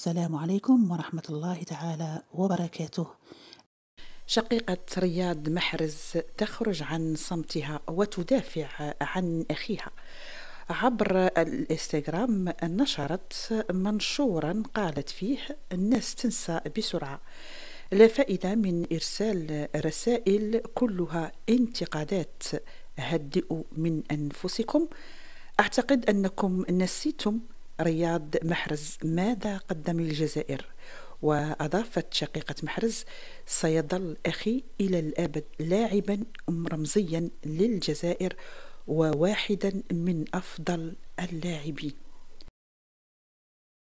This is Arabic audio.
السلام عليكم ورحمة الله تعالى وبركاته شقيقة رياض محرز تخرج عن صمتها وتدافع عن أخيها عبر الانستغرام نشرت منشورا قالت فيه الناس تنسى بسرعه لا فائده من ارسال رسائل كلها انتقادات هدئوا من انفسكم اعتقد انكم نسيتم رياض محرز ماذا قدم للجزائر وأضافت شقيقة محرز سيظل أخي إلى الأبد لاعبا رمزيا للجزائر وواحدا من أفضل اللاعبين